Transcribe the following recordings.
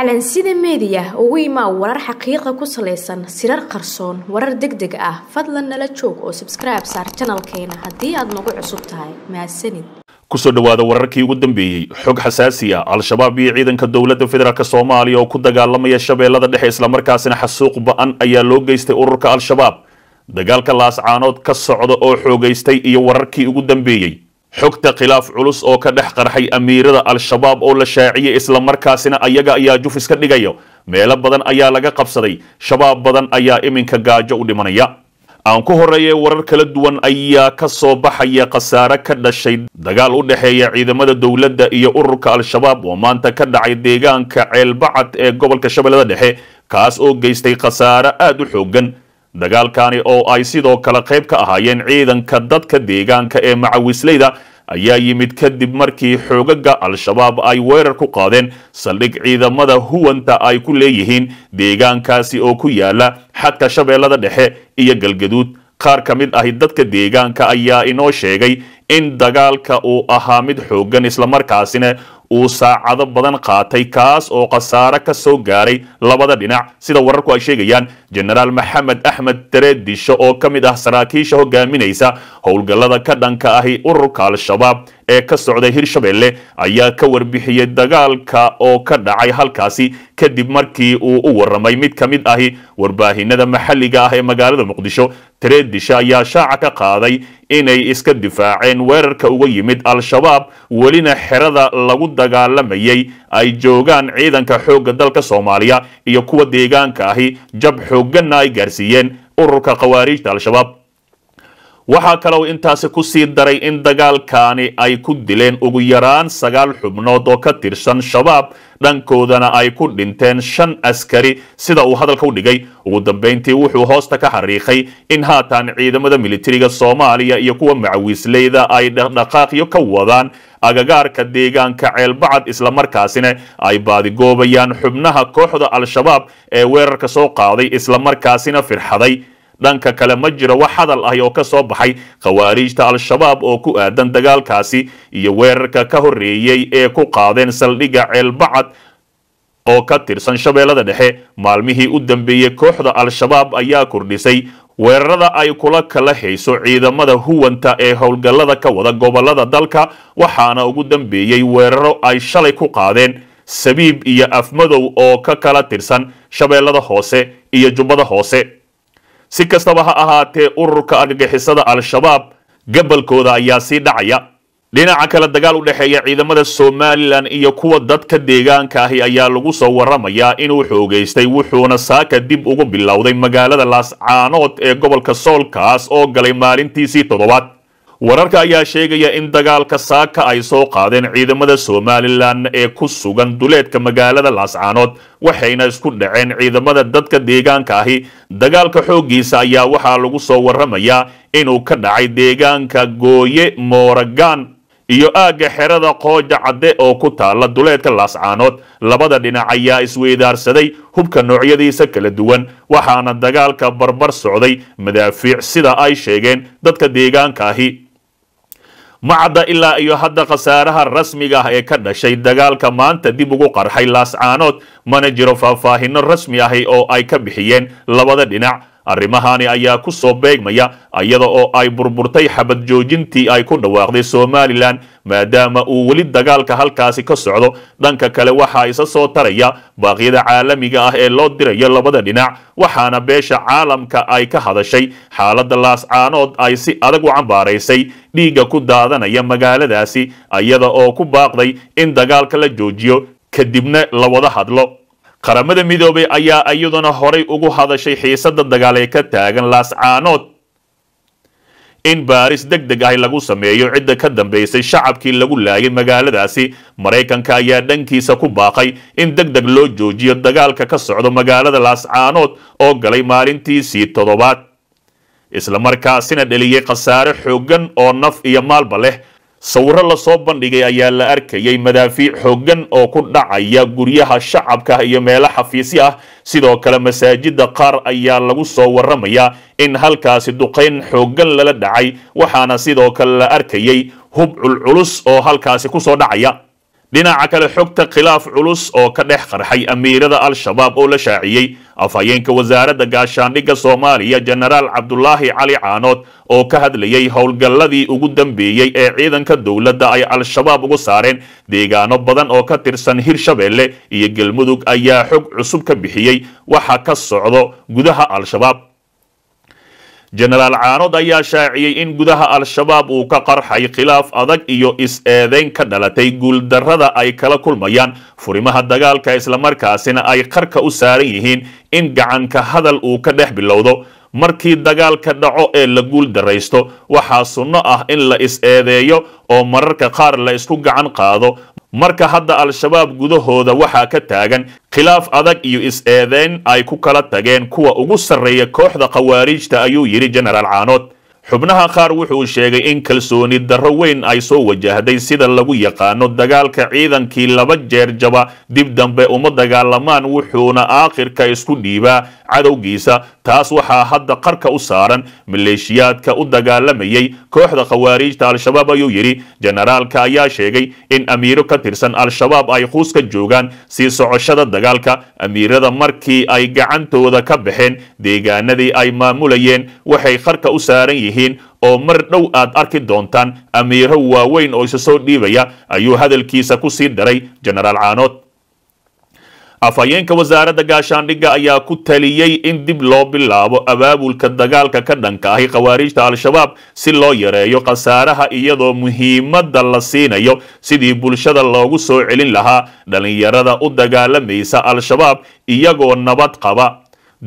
calansida meediya ugu imaa warar xaqiiqa ku salaysan sirar qarsoon warar deg deg ah fadlan nala joog oo sabskribe saar janalkeena haddii aad nagu cusub tahay mahadsanid kusoo dhawaada wararkii ugu dambeeyey xog xasaasi ah al-shabaab iyo ciidanka dowladda federaalk soomaaliya oo ku dagaalamaya shabeellada dhexe islamarkaasina xasuuq ba-an ayaa loo geystay ururka al-shabaab dagaalka laascaanood ka socda oo xoogaystay iyo wararkii ugu dambeeyey xogta khilaaf culus oo ka dhex qarxay amiirada al-shabaab oo la shaaciyay islamarkaasina ayaga ayaa jufis ka dhigaya meelo badan ayaa laga qabsaday shabaab badan ayaa iminka gaajo u dhimanaya aan ku horeeyay warar kala duwan ayaa ka soo baxaya khasaare ka dhashay dagaal u dhexeeya ciidamada dowladda iyo ururka al-shabaab oo maanta ka dhacay deegaanka ceelbacad ee gobolka shabeellada dhexe kaas oo geystay khasaare aad u xooggan dagaalkani oo ay sidoo kale qayb ka ahaayeen ciidanka dadka deegaanka ee macawisleyda ayaa yimid kadib markii xoogaga al-shabaab ay weerar ku qaadeen saldhig ciidamada huwanta ay ku leeyihiin deegaankaasi oo ku yaalla xadka shabeellada dhexe iyo galgaduud qaar ka mid ahi dadka deegaanka ayaa inoo sheegay in dagaalka uu ahaa mid xooggan islamarkaasina uu saacado badan qaatay kaas oo khasaare ka soo gaaray labada dhinac sida wararku ay sheegayaan jenaraal maxamed axmed dareedisho oo ka mid ah saraakiisha hogaaminaysa howlgallada ka dhanka ahi ururka al-shabaab ee ka socday hirshabelle ayaa ka warbixiyey dagaalka oo ka dhacay halkaasi kadib markii uu u waramay mid ka mid ahi warbaahinada maxalliga ah ee magaalada muqdisho tareedisha ayaa shaaca ka qaaday inay iska difaaceen weerarka uga yimid al-shabaab welina xerada lagu dagaalamayay ay joogaan ciidanka xoogga dalka soomaaliya iyo kuwa deegaanka ahi jab xoogganna ay gaarsiiyeen ururka khawaariijta al-shabaab waxaa kalou intaasi ku sii daray in dagaalkaani ay ku dileen ugu yaraan sagaal xubnood oo ka tirsan shabaab dhankoodana ay ku dhinteen shan askari sida uu hadalka u dhigay ugu dambayntii wuxuu hoosta ka xariiqay in haatan ciidamada militariga soomaaliya iyo kuwa macawiisleyda ay dhaqdhaqaaqyo ka wadaan agagaarka deegaanka ceelbacad islamarkaasina ay baadigoobayaan xubnaha kooxda al-shabaab ee weerarka soo qaaday isla markaasina firxaday dhanka kale ma jiro wax hadal ah oo ka soo baxay khawaariijta al-shabaab oo ku aadan dagaalkaasi iyo weerarka ka horreeyey ee ku qaadeen saldhigga ceelbacad oo ka tirsan shabeellada dhexe maalmihii u dambeeyey kooxda al-shabaab ayaa kordhisay weerarada ay kula kala hayso ciidamada huwanta ee howlgallada ka wada gobollada dalka waxaana ugu dambeeyey weeraro ay shalay ku qaadeen sabiib iyo afmadow oo ka kala tirsan shabeellada hoose iyo jubbada hoose si kastaba ha ahaatee ururka argagixisada al-shabaab gabalkooda ayaa sii dhacaya dhinaca kale dagaal u dhexeeya ciidamada somalilan iyo kuwa dadka deegaanka ahi ayaa lagu soo warramayaa inuu xoogaystay wuxuuna saaka dib ugu bilowday magaalada laascaanood ee gobolka soolkaas oo galay maalintiisii toddobaad wararka ayaa sheegaya in dagaalka saaka ay soo qaadeen ciidamada somalilan ee ku sugan duleedka magaalada laascaanood waxayna isku dhaceen ciidamada dadka deegaanka ahi dagaalka xooggiisa ayaa waxaa lagu soo warramayaa inuu ka dhacay deegaanka gooye mooragaan iyo aagga xerada qooja cadde oo ku taalla duleedka laascaanood labada dhinac ayaa isweydaarsaday hubka noocyadiisa kala duwan waxaana dagaalka barbar socday madaafiic sida ay sheegeen dadka deegaanka ahi ma cadda ilaa iyo hadda khasaaraha rasmiga ah ee ka dhashay dagaalka maanta dib ugu qarxay laascaanood mana jiro faahfaahinno rasmi ahi oo ay ka bixiyeen labada dhinac arrimahani ayaa ku soo beegmaya iyada oo ay burburtay xabad joojintii ay ku dhawaaqday somalilan maadaama uu weli dagaalka halkaasi ka socdo dhanka kale waxaa isa soo taraya baaqyada caalamiga ah ee loo dirayo labada dhinac waxaana beesha caalamka ay ka hadashay xaaladda laascaanood ay si adag u cambaaraysay dhiigga ku daadanaya magaaladaasi iyada oo ku baaqday in dagaalka la joojiyo kadibna la wada hadlo qaramada midoobay ayaa iyaduna horay ugu hadashay xiisada dagaal ee ka taagan laascaanood in baaris deg deg ahi lagu sameeyo cidda ka dambaysay shacabkii lagu laayay magaaladaasi maraykanka ayaa dhankiisa ku baaqay in deg deg loo joojiyo dagaalka ka socdo magaalada laascaanood oo galay maalintiisii toddobaad isla markaasina dheliyey khasaare xooggan oo naf iyo maalba leh sawiro lasoo bandhigay ayaa la arkayay madaafiic xooggan oo ku dhacaya guryaha shacabka iyo meelo xafiisi ah sidoo kale masaajidda qaar ayaa lagu soo waramayaa in halkaasi duqayn xooggan lala dhacay waxaana sidoo kale la arkayay hubcul culus oo halkaasi ku soo dhacaya dhinaca kale xogta khilaaf culus oo ka dhex qarxay amiirada al-shabaab oo la shaaciyey afhayeenka wasaaradda gaashaandhigga soomaaliya jenaraal cabdulaahi cali caanood oo ka hadlayey howlgalladii ugu dambeeyey ee ciidanka dowladda ay al-shabaab ugu saareen deegaano badan oo ka tirsan hir shabeelle iyo galmudug ayaa xog cusub ka bixiyey waxa ka socdo gudaha al-shabaab jenaraal caanood ayaa shaaciyey in gudaha al-shabaab uu ka qarxay khilaaf adag iyo is-eedeyn ka dhalatay guuldarrada ay kala kulmayaan furimaha dagaalka islamarkaasina ay qarka u saaran yihiin in gacanka hadal uu ka dhex bilowdo markii dagaalka dhaco ee la guul waxaa sunno ah in la is-eedeeyo oo mararka qaar la isku gacan qaado marka hadda al-shabaab gudahooda waxaa ka taagan khilaaf adag iyo is-eedeyn ay ku kala tageen kuwa ugu sarreeya kooxda khawaariijta ayuu yidhi jenaraal caanood xubnaha qaar wuxuu sheegay in kalsooni darro weyn ay soo wajahday sida lagu yaqaano dagaalka ciidankii laba jeer jaba dib dambe uma dagaalamaan wuxuuna aakhirka isku dhiibaa cadowgiisa taas waxaa hadda qarka u saaran maleeshiyaadka u dagaalamayay kooxda khawaariijta al-shabaab ayuu yidhi jenaraalka ayaa sheegay in amiiro ka tirsan al-shabaab ay quus ka joogaan sii socoshada dagaalka amiirada markii ay gacantooda ka baxeen deegaanadii ay maamulayeen waxay qarka u saaran yihiin oo mar dhow aad arki doontaan amiiro waaweyn oo isa soo dhiibaya ayuu hadalkiisa ku sii daray jenaraal caanood afhayeenka wasaaradda gaashaandhigga ayaa ku taliyey in dib loo bilaabo abaabulka dagaalka ka dhanka ahi khawaariijta al-shabaab si loo yareeyo khasaaraha iyadoo muhiimadda la siinayo sidii bulshada loogu soo celin lahaa dhallinyarada u dagaalamaysa al-shabaab iyagoo nabad qaba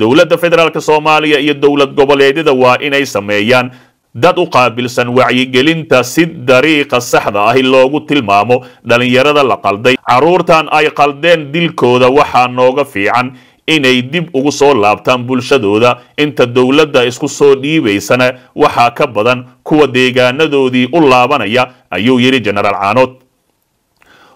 dowladda federaalk soomaaliya iyo dowlad goboleedyada waa inay sameeyaan dad u qaabilsan wacyigelinta si dariiqa saxda ahi loogu tilmaamo dhallinyarada la qalday carruurtan ay qaldeen dilkooda waxaa nooga fiican inay dib ugu soo laabtaan bulshadooda inta dowladda isku soo dhiibaysana waxaa ka badan kuwa deegaanadoodii u laabanaya ayuu yidhi jenaraal caanood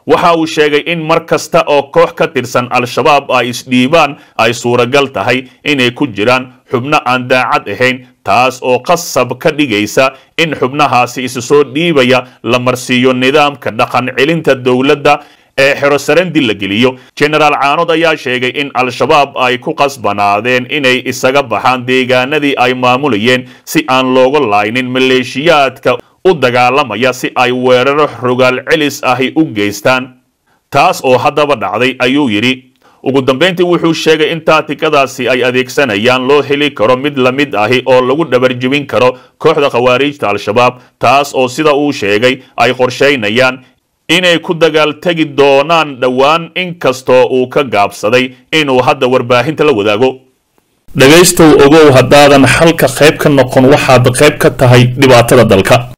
waxa uu sheegay in mar kasta oo koox ka tirsan al-shabaab ay isdhiibaan ay suuragal tahay inay ku jiraan xubno aan daacad ahayn taas oo qasab ka dhigaysa in xubnahaasi isu soo dhiibaya la marsiiyo nidaamka dhaqan celinta dowladda ee xerosarandi la geliyo genaraal caanood ayaa sheegay in al-shabaab ay ku qasbanaadeen inay isaga baxaan deegaanadii ay maamulayeen si aan looga laaynin maleeshiyaadka u dagaalamaya si ay weeraro rogaal celis ahi u geystaan taas oo haddaba dhacday ayuu yidhi ugu dambayntii wuxuu sheegay in tikadaasi ay adeegsanayaan loo heli karo mid la mid ahi oo lagu dhabarjibin karo kooxda khawaariijta al-shabaab taas oo sida uu sheegay ay qorshaynayaan inay ku dagaaltegi doonaan dhowaan inkastoo uu ka gaabsaday inuu hadda warbaahinta la wadaago dhegaystow ogow haddaadan xalka qayb ka noqon waxaad qayb ka tahay dhibaatada dalka